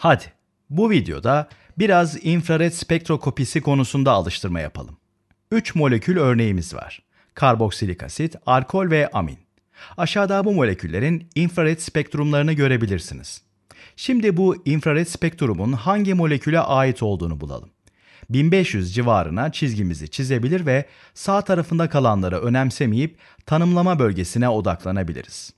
Hadi bu videoda biraz infrared spektrokopisi konusunda alıştırma yapalım. 3 molekül örneğimiz var. Karboksilik asit, alkol ve amin. Aşağıda bu moleküllerin infrared spektrumlarını görebilirsiniz. Şimdi bu infrared spektrumun hangi moleküle ait olduğunu bulalım. 1500 civarına çizgimizi çizebilir ve sağ tarafında kalanları önemsemeyip tanımlama bölgesine odaklanabiliriz.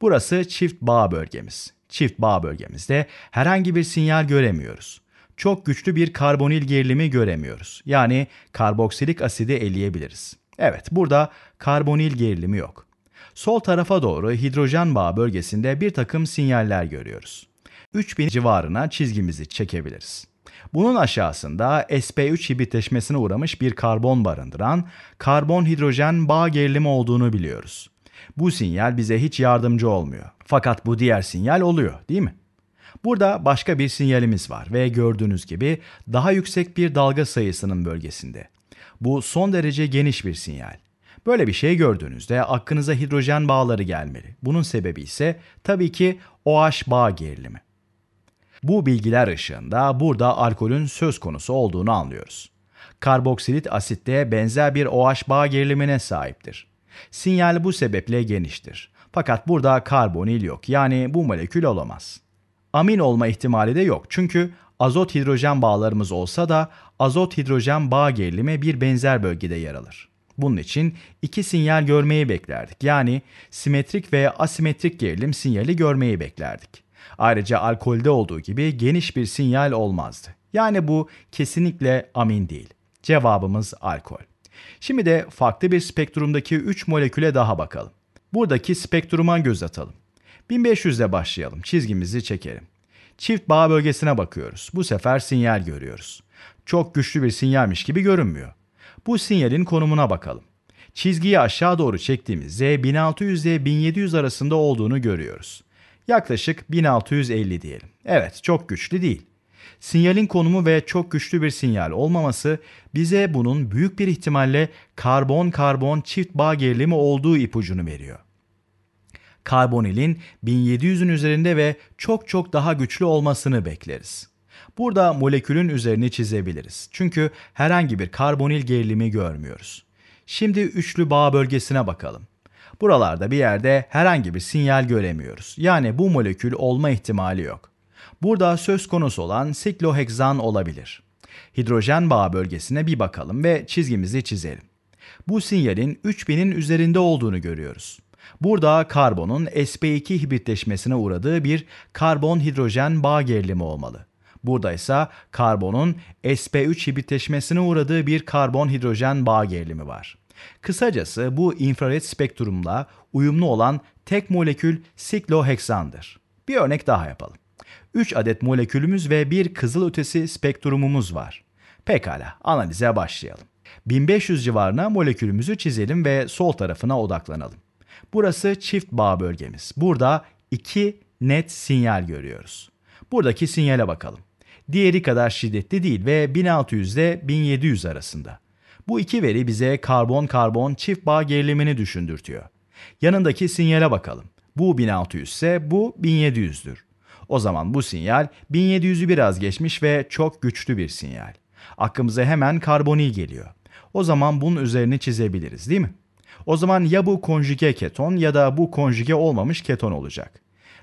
Burası çift bağ bölgemiz. Çift bağ bölgemizde herhangi bir sinyal göremiyoruz. Çok güçlü bir karbonil gerilimi göremiyoruz. Yani karboksilik asidi eleyebiliriz. Evet, burada karbonil gerilimi yok. Sol tarafa doğru hidrojen bağ bölgesinde bir takım sinyaller görüyoruz. 3000 civarına çizgimizi çekebiliriz. Bunun aşağısında sp3 hibritleşmesine uğramış bir karbon barındıran karbon hidrojen bağ gerilimi olduğunu biliyoruz. Bu sinyal bize hiç yardımcı olmuyor. Fakat bu diğer sinyal oluyor değil mi? Burada başka bir sinyalimiz var ve gördüğünüz gibi daha yüksek bir dalga sayısının bölgesinde. Bu son derece geniş bir sinyal. Böyle bir şey gördüğünüzde aklınıza hidrojen bağları gelmeli. Bunun sebebi ise tabii ki OH bağ gerilimi. Bu bilgiler ışığında burada alkolün söz konusu olduğunu anlıyoruz. Karboksilit asit de benzer bir OH bağ gerilimine sahiptir. Sinyal bu sebeple geniştir. Fakat burada karbonil yok yani bu molekül olamaz. Amin olma ihtimali de yok çünkü azot hidrojen bağlarımız olsa da azot hidrojen bağ gerilimi bir benzer bölgede yer alır. Bunun için iki sinyal görmeyi beklerdik. Yani simetrik ve asimetrik gerilim sinyali görmeyi beklerdik. Ayrıca alkolde olduğu gibi geniş bir sinyal olmazdı. Yani bu kesinlikle amin değil. Cevabımız alkol. Şimdi de farklı bir spektrumdaki 3 moleküle daha bakalım. Buradaki spektruma göz atalım. 1500 ile başlayalım. Çizgimizi çekelim. Çift bağ bölgesine bakıyoruz. Bu sefer sinyal görüyoruz. Çok güçlü bir sinyalmiş gibi görünmüyor. Bu sinyalin konumuna bakalım. Çizgiyi aşağı doğru çektiğimizde 1600 ile 1700 arasında olduğunu görüyoruz. Yaklaşık 1650 diyelim. Evet, çok güçlü değil. Sinyalin konumu ve çok güçlü bir sinyal olmaması bize bunun büyük bir ihtimalle karbon-karbon çift bağ gerilimi olduğu ipucunu veriyor. Karbonilin 1700'ün üzerinde ve çok çok daha güçlü olmasını bekleriz. Burada molekülün üzerini çizebiliriz. Çünkü herhangi bir karbonil gerilimi görmüyoruz. Şimdi üçlü bağ bölgesine bakalım. Buralarda bir yerde herhangi bir sinyal göremiyoruz. Yani bu molekül olma ihtimali yok. Burada söz konusu olan sikloheksan olabilir. Hidrojen bağı bölgesine bir bakalım ve çizgimizi çizelim. Bu sinyalin 3000'in üzerinde olduğunu görüyoruz. Burada karbonun sp2 hibritleşmesine uğradığı bir karbon hidrojen bağ gerilimi olmalı. Burada ise karbonun sp3 hibritleşmesine uğradığı bir karbon hidrojen bağ gerilimi var. Kısacası bu infrared spektrumla uyumlu olan tek molekül sikloheksandır. Bir örnek daha yapalım. 3 adet molekülümüz ve bir kızılötesi spektrumumuz var. Pekala, analize başlayalım. 1500 civarına molekülümüzü çizelim ve sol tarafına odaklanalım. Burası çift bağ bölgemiz. Burada iki net sinyal görüyoruz. Buradaki sinyale bakalım. Diğeri kadar şiddetli değil ve 1600 ile 1700 arasında. Bu iki veri bize karbon-karbon çift bağ gerilimini düşündürtüyor. Yanındaki sinyale bakalım. Bu 1600 ise bu 1700'dür. O zaman bu sinyal 1700'ü biraz geçmiş ve çok güçlü bir sinyal. Aklımıza hemen karbonil geliyor. O zaman bunun üzerine çizebiliriz değil mi? O zaman ya bu konjüge keton ya da bu konjüge olmamış keton olacak.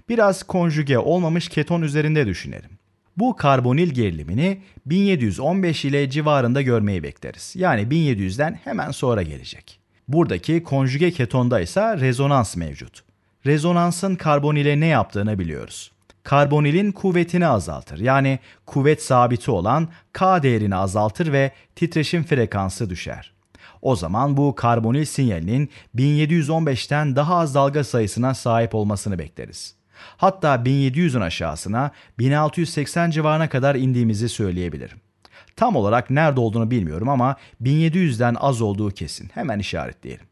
Biraz konjüge olmamış keton üzerinde düşünelim. Bu karbonil gerilimini 1715 ile civarında görmeyi bekleriz. Yani 1700'den hemen sonra gelecek. Buradaki konjüge ketonda ise rezonans mevcut. Rezonansın karbonile ne yaptığını biliyoruz karbonilin kuvvetini azaltır. Yani kuvvet sabiti olan K değerini azaltır ve titreşim frekansı düşer. O zaman bu karbonil sinyalinin 1715'ten daha az dalga sayısına sahip olmasını bekleriz. Hatta 1700'ün aşağısına 1680 civarına kadar indiğimizi söyleyebilirim. Tam olarak nerede olduğunu bilmiyorum ama 1700'den az olduğu kesin. Hemen işaretleyelim.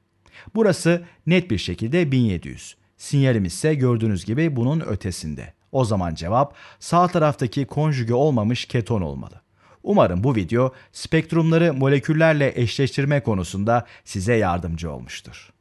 Burası net bir şekilde 1700. Sinyalimiz ise gördüğünüz gibi bunun ötesinde. O zaman cevap sağ taraftaki konjüge olmamış keton olmalı. Umarım bu video spektrumları moleküllerle eşleştirme konusunda size yardımcı olmuştur.